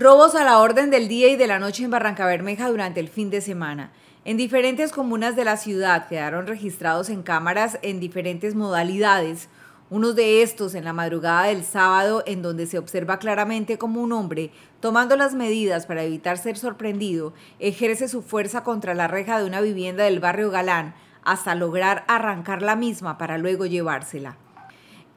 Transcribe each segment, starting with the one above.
Robos a la orden del día y de la noche en Barranca Bermeja durante el fin de semana. En diferentes comunas de la ciudad quedaron registrados en cámaras en diferentes modalidades. Uno de estos en la madrugada del sábado, en donde se observa claramente como un hombre, tomando las medidas para evitar ser sorprendido, ejerce su fuerza contra la reja de una vivienda del barrio Galán hasta lograr arrancar la misma para luego llevársela.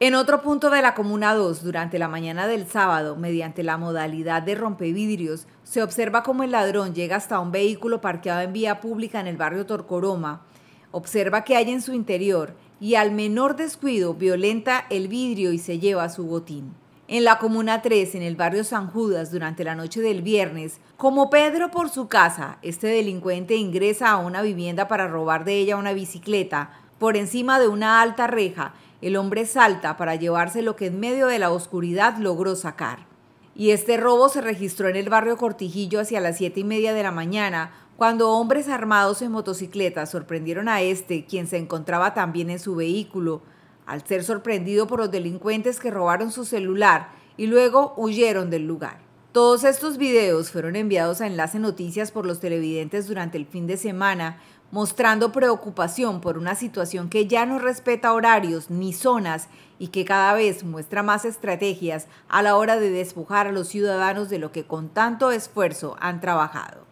En otro punto de la Comuna 2, durante la mañana del sábado, mediante la modalidad de rompevidrios, se observa cómo el ladrón llega hasta un vehículo parqueado en vía pública en el barrio Torcoroma, observa que hay en su interior y al menor descuido violenta el vidrio y se lleva su botín. En la Comuna 3, en el barrio San Judas, durante la noche del viernes, como Pedro por su casa, este delincuente ingresa a una vivienda para robar de ella una bicicleta por encima de una alta reja el hombre salta para llevarse lo que en medio de la oscuridad logró sacar. Y este robo se registró en el barrio Cortijillo hacia las siete y media de la mañana, cuando hombres armados en motocicleta sorprendieron a este, quien se encontraba también en su vehículo, al ser sorprendido por los delincuentes que robaron su celular y luego huyeron del lugar. Todos estos videos fueron enviados a Enlace Noticias por los televidentes durante el fin de semana, mostrando preocupación por una situación que ya no respeta horarios ni zonas y que cada vez muestra más estrategias a la hora de despojar a los ciudadanos de lo que con tanto esfuerzo han trabajado.